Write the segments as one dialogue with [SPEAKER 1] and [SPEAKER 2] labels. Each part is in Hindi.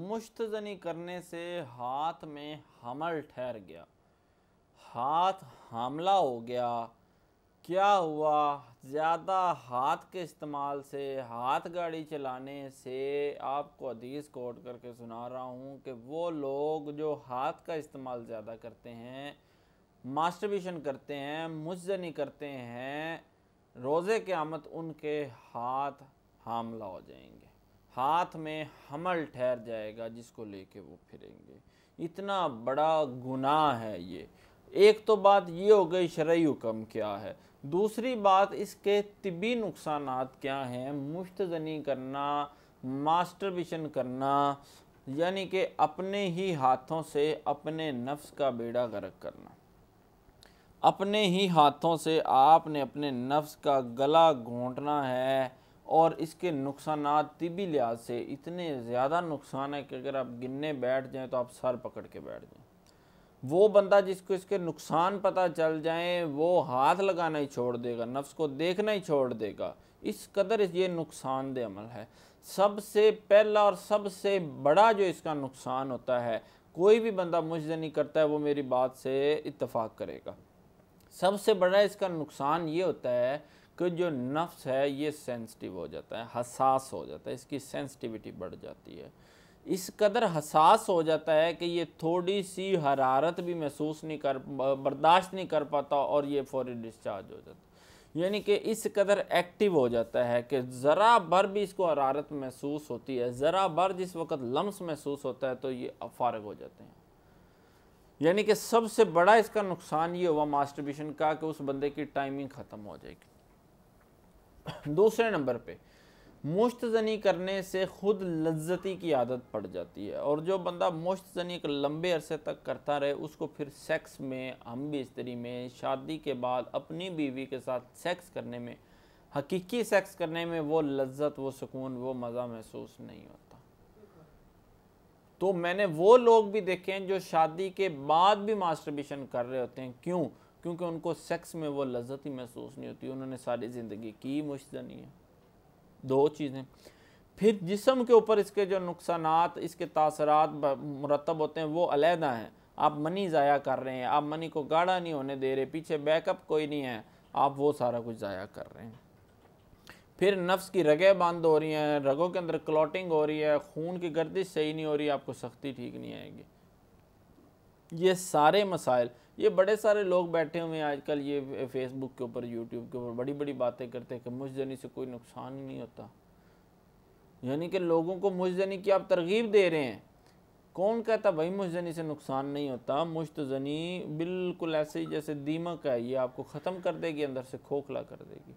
[SPEAKER 1] मुश्तजनी करने से हाथ में हमल ठहर गया हाथ हमला हो गया क्या हुआ ज़्यादा हाथ के इस्तेमाल से हाथ गाड़ी चलाने से आपको अदीस कोट करके सुना रहा हूँ कि वो लोग जो हाथ का इस्तेमाल ज़्यादा करते हैं मास्टरबेशन करते हैं मुजनी करते हैं रोज़े के आमद उनके हाथ हमला हो जाएंगे हाथ में हमल ठहर जाएगा जिसको लेके वो फिरेंगे इतना बड़ा गुनाह है ये एक तो बात ये हो गई शर्य हुक्म क्या है दूसरी बात इसके तबी नुकसान क्या हैं मुश्तनी करना मास्टरबिशन करना यानी कि अपने ही हाथों से अपने नफ्स का बेड़ा गर्क करना अपने ही हाथों से आपने अपने नफ्स का गला घोंटना है और इसके नुकसान तबी लिहाज से इतने ज़्यादा नुकसान है कि अगर आप गिनने बैठ जाएँ तो आप सर पकड़ के बैठ जाएँ वो बंदा जिसको इसके नुकसान पता चल जाए वो हाथ लगाना ही छोड़ देगा नफ्स को देखना ही छोड़ देगा इस कदर ये नुकसानदेह अमल है सबसे पहला और सबसे बड़ा जो इसका नुकसान होता है कोई भी बंदा मुझे नहीं करता है वो मेरी बात से इतफ़ाक़ करेगा सबसे बड़ा इसका नुकसान ये होता है कि जो नफ्स है ये सेंसिटिव हो जाता है हसास हो जाता है इसकी सेंसिटिविटी बढ़ जाती है इस कदर हसास हो जाता है कि ये थोड़ी सी हरारत भी महसूस नहीं कर बर्दाश्त नहीं कर पाता और ये फौरी डिस्चार्ज हो जाता यानी कि इस कदर एक्टिव हो जाता है कि ज़रा भर भी इसको हरारत महसूस होती है ज़रा भर जिस वक्त लम्स महसूस होता है तो ये फारग हो जाते हैं यानी कि सबसे बड़ा इसका नुकसान ये हुआ मास्टरबेशन का कि उस बंदे की टाइमिंग ख़त्म हो जाएगी दूसरे नंबर पे मुश्त जनी करने से खुद लज्जती की आदत पड़ जाती है और जो बंदा मुश्त जनी लंबे अरसे तक करता रहे उसको फिर सेक्स में हम भी स्त्री में शादी के बाद अपनी बीवी के साथ सेक्स करने में हकीकी सेक्स करने में वो लज्जत वो सुकून वो मज़ा महसूस नहीं होता तो मैंने वो लोग भी देखे हैं जो शादी के बाद भी मास्टरबेशन कर रहे होते हैं क्यों क्योंकि उनको सेक्स में वो लज्जत ही महसूस नहीं होती उन्होंने सारी ज़िंदगी की नहीं है दो चीज़ें फिर जिसम के ऊपर इसके जो नुकसान इसके तासरात मुरतब होते हैं वो अलहदा हैं आप मनी ज़ाया कर रहे हैं आप मनी को गाढ़ा नहीं होने दे रहे पीछे बैकअप कोई नहीं है आप वो सारा कुछ ज़ाया कर रहे हैं फिर नफ्स की रगें बंद हो रही हैं रगों के अंदर क्लॉटिंग हो रही है खून की गर्दिश सही नहीं हो रही आपको सख्ती ठीक नहीं आएगी ये सारे मसाइल ये बड़े सारे लोग बैठे हुए हैं आजकल ये फेसबुक के ऊपर यूट्यूब के ऊपर बड़ी बड़ी बातें करते हैं कि मुझदनी से कोई नुकसान ही नहीं होता यानी कि लोगों को मुझजनी की आप तरगीब दे रहे हैं कौन कहता भाई मुझजनी से नुकसान नहीं होता मुश्तजनी तो बिल्कुल ऐसे ही जैसे दीमक है ये आपको ख़त्म कर देगी अंदर से खोखला कर देगी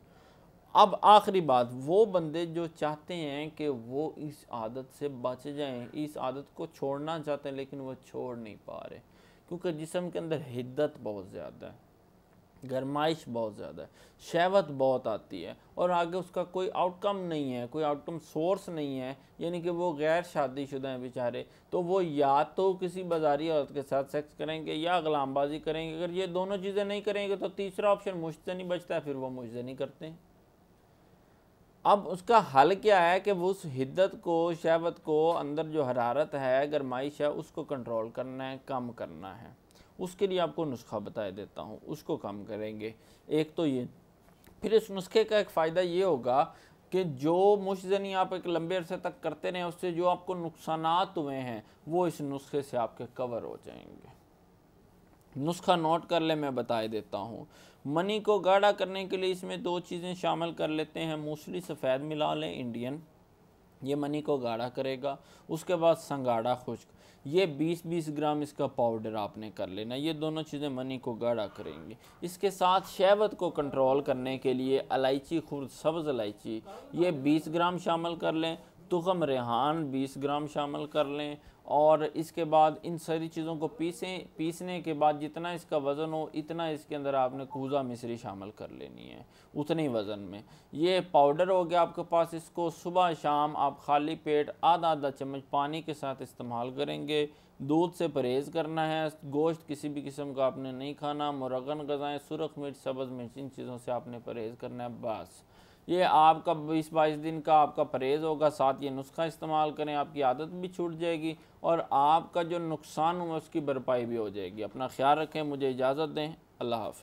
[SPEAKER 1] अब आखिरी बात वो बंदे जो चाहते हैं कि वो इस आदत से बच जाएं इस आदत को छोड़ना चाहते हैं लेकिन वो छोड़ नहीं पा रहे क्योंकि जिसम के अंदर हिद्दत बहुत ज़्यादा है गरमाइश बहुत ज़्यादा है शहवत बहुत आती है और आगे उसका कोई आउटकम नहीं है कोई आउटकम सोर्स नहीं है यानी कि वो गैर शादीशुदा हैं बेचारे तो वो या तो किसी बाजारी औरत के साथ सेक्स करेंगे या गुलामबाजी करेंगे अगर ये दोनों चीज़ें नहीं करेंगे तो तीसरा ऑप्शन मुझसे नहीं बचता है फिर वो मुझसे नहीं करते हैं अब उसका हल क्या है कि वो उस हिद्दत को शहवत को अंदर जो हरारत है गरमाइश है उसको कंट्रोल करना है कम करना है उसके लिए आपको नुस्खा बता देता हूँ उसको कम करेंगे एक तो ये फिर इस नुस्खे का एक फ़ायदा ये होगा कि जो मुशनी आप एक लंबे अरसे तक करते रहे उससे जो आपको नुकसान हुए हैं वो इस नुस्खे से आपके कवर हो जाएंगे नुस्खा नोट कर ले मैं बताए देता हूँ मनी को गाढ़ा करने के लिए इसमें दो चीज़ें शामिल कर लेते हैं मूसली सफ़ेद मिला लें इंडियन ये मनी को गाढ़ा करेगा उसके बाद संगाड़ा खुश्क ये 20-20 ग्राम इसका पाउडर आपने कर लेना ये दोनों चीज़ें मनी को गाढ़ा करेंगे इसके साथ शहबत को कंट्रोल करने के लिए इलायची खुर्द सब्ज़ इलायची ये 20 ग्राम शामिल कर लें तुगम रेहान 20 ग्राम शामिल कर लें और इसके बाद इन सारी चीज़ों को पीसें पीसने के बाद जितना इसका वज़न हो इतना इसके अंदर आपने कूज़ा मिश्री शामिल कर लेनी है उतने वज़न में ये पाउडर हो गया आपके पास इसको सुबह शाम आप खाली पेट आधा आधा चम्मच पानी के साथ इस्तेमाल करेंगे दूध से परहेज़ करना है गोश्त किसी भी किस्म का आपने नहीं खाना मुरगन गज़ाएँ सुरख मिर्च सब्ज़ मिर्च इन चीज़ों से आपने परहेज़ करना है बस ये आपका बीस बाईस दिन का आपका परहेज़ होगा साथ ये नुस्खा इस्तेमाल करें आपकी आदत भी छूट जाएगी और आपका जो नुकसान हुआ उसकी भरपाई भी हो जाएगी अपना ख्याल रखें मुझे इजाज़त दें अल्लाह हाफ